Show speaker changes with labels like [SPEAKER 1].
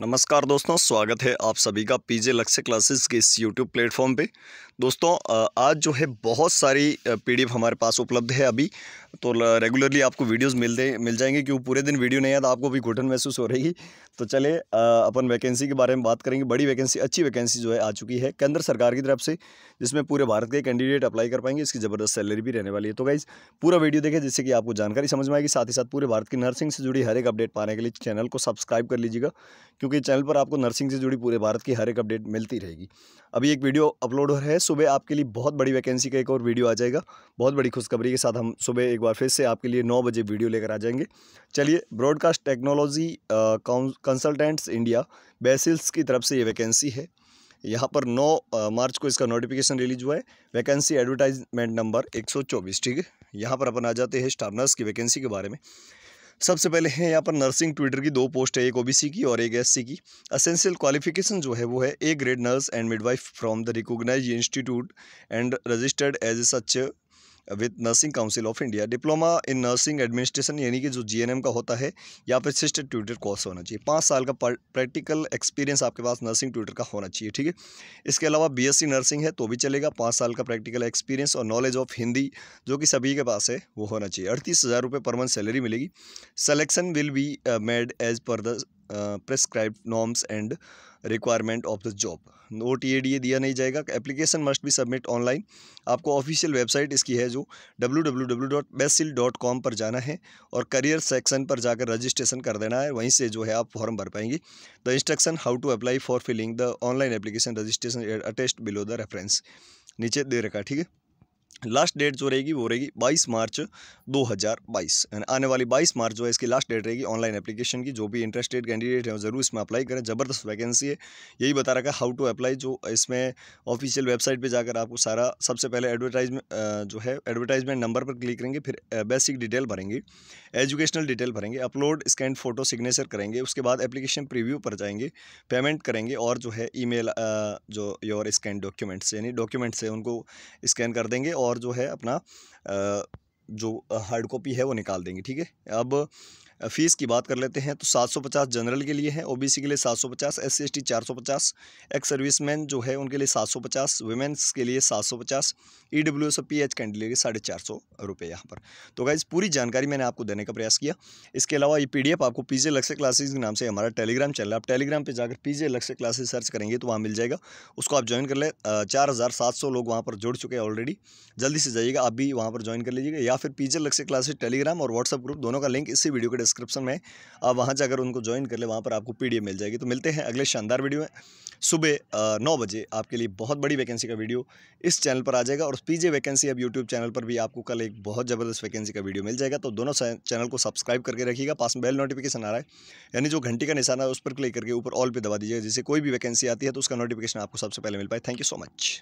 [SPEAKER 1] नमस्कार दोस्तों स्वागत है आप सभी का पीजे लक्ष्य क्लासेस के इस यूट्यूब प्लेटफॉर्म पे दोस्तों आज जो है बहुत सारी पीडीएफ हमारे पास उपलब्ध है अभी तो रेगुलरली आपको वीडियोस मिलते मिल जाएंगे क्योंकि पूरे दिन वीडियो नहीं आता तो आपको भी घुटन महसूस हो रही तो चले अपन वैकेंसी के बारे में बात करेंगे बड़ी वैकेंसी अच्छी वैकेंसी जो है आ चुकी है केंद्र सरकार की तरफ से जिसमें पूरे भारत के कैंडिडेट अप्लाई कर पाएंगे इसकी ज़बरदस्त सैलरी भी रहने वाली है तो गाइज पूरा वीडियो देखें जिससे कि आपको जानकारी समझ में आएगी साथ ही साथ पूरे भारत की नर्सिंग से जुड़ी हर एक अपडेट पाने के लिए चैनल को सब्सक्राइब कर लीजिएगा क्योंकि चैनल पर आपको नर्सिंग से जुड़ी पूरे भारत की हर एक अपडेट मिलती रहेगी अभी एक वीडियो अपलोड हो रहा है सुबह आपके लिए बहुत बड़ी वैकेंसी का एक और वीडियो आ जाएगा बहुत बड़ी खुशखबरी के साथ हम सुबह एक बार फिर से आपके लिए नौ बजे वीडियो लेकर आ जाएंगे चलिए broadcast technology consultants India BECIL's की तरफ से ये वैकेंसी है यहाँ पर 9 मार्च को इसका नोटिफिकेशन रिलीज हुआ है वैकेंसी एडवर्टाइजमेंट नंबर 124 ठीक है यहाँ पर अपन आ जाते हैं स्टाफ नर्स की वैकेंसी के बारे में सबसे पहले है यहाँ पर नर्सिंग ट्विटर की दो पोस्ट है एक ओबीसी की और एक एससी की असेंशियल क्वालिफिकेशन जो है वो है a grade nurse and midwife from the recognise institute and registered as a such with nursing council of India diploma in nursing administration यानी कि जो जीएनएम का होता है या फिर असिस्टेंट ट्यूटर कोर्स होना चाहिए पाँच साल का प्रैक्टिकल एक्सपीरियंस आपके पास नर्सिंग ट्यूटर का होना चाहिए ठीक है इसके अलावा बीएससी नर्सिंग है तो भी चलेगा पाँच साल का प्रैक्टिकल एक्सपीरियंस और नॉलेज ऑफ हिंदी जो कि सभी के पास है वो होना चाहिए अड़तीस हज़ार रुपये पर मंथ सैलरी मिलेगी selection will be made as per the prescribed norms and requirement of the job ओ टी ए डी ए दिया नहीं जाएगा application must be submit online आपको ऑफिशियल वेबसाइट इसकी है जो W W W dot BECIL dot com पर जाना है और करियर सेक्शन पर जाकर रजिस्ट्रेशन कर देना है वहीं से जो है आप फॉर्म भर पाएंगे the instruction how to apply for filling the online application registration attest below the reference नीचे दे रखा ठीक है लास्ट डेट जो रहेगी वो रहेगी 22 मार्च 2022 आने वाली 22 मार्च जो है इसकी लास्ट डेट रहेगी ऑनलाइन एप्लीकेशन की जो भी इंटरेस्टेड कैंडिडेट हैं ज़रूर इसमें अप्लाई करें ज़बरदस्त वैकेंसी है यही बता रखा है हाउ टू अप्लाई जो इसमें ऑफिशियल वेबसाइट पे जाकर आपको सारा सबसे पहले एडवर्टाइजमेंट जो है एडवर्टाइजमेंट नंबर पर क्लिक करेंगे फिर बेसिक डिटेल भरेंगे एजुकेशनल डिटेल भरेंगे अपलोड स्कैन फोटो सिग्नेचर करेंगे उसके बाद एप्लीकेशन प्रिव्यू पर जाएंगे पेमेंट करेंगे और जो है ई जो योर स्कैन डॉक्यूमेंट्स यानी डॉक्यूमेंट्स है उनको स्कैन कर देंगे और जो है अपना जो हार्ड कॉपी है वो निकाल देंगे ठीक है अब फ़ीस की बात कर लेते हैं तो 750 जनरल के लिए है ओबीसी के लिए 750 एससी एसटी 450 एक्स सर्विसमैन जो है उनके लिए 750 वुमेन्स के लिए 750 W S P H candidate के साढ़े चार सौ रुपये यहाँ पर तो गाइज पूरी जानकारी मैंने आपको देने का प्रयास किया इसके अलावा ये पीडीएफ आपको पीजे लक्ष्य क्लासेज के नाम से हमारा टेलीग्राम चैनल आप टेलीग्राम पर जाकर पीजे लक्ष्य क्लासेज सर्च करेंगे तो वहाँ मिल जाएगा उसको आप ज्वाइन कर ले चार लोग वहाँ पर जुड़ चुके हैं ऑलरेडी जल्दी से जाइएगा आप भी वहाँ पर ज्वाइन कर लीजिएगा या या फिर पीजे लक्ष्य क्लासेस टेलीग्राम और व्हाट्सअप ग्रुप दोनों का लिंक इसी वीडियो के डिस्क्रिप्शन में आप वहाँ जाकर उनको ज्वाइन कर ले वहाँ पर आपको पी मिल जाएगी तो मिलते हैं अगले शानदार वीडियो में सुबह नौ बजे आपके लिए बहुत बड़ी वैकेंसी का वीडियो इस चैनल पर आ जाएगा और पीजे वैकेंसी अब यूट्यूब चैनल पर भी आपको कल एक बहुत ज़बरदस्त वैकेंसी का वीडियो मिल जाएगा तो दोनों चैनल को सब्सक्राइब करके रखिएगा पास में बेल नोटिफिकेशन आ रहा है यानी जो घंटी का निशाना है उस पर क्लिक करके ऊपर ऑल पर दबा दीजिएगा जिससे कोई भी वैकेंसी आती है तो उसका नोटिफिकेशन आपको सबसे पहले मिल पाए थैंक यू सो मच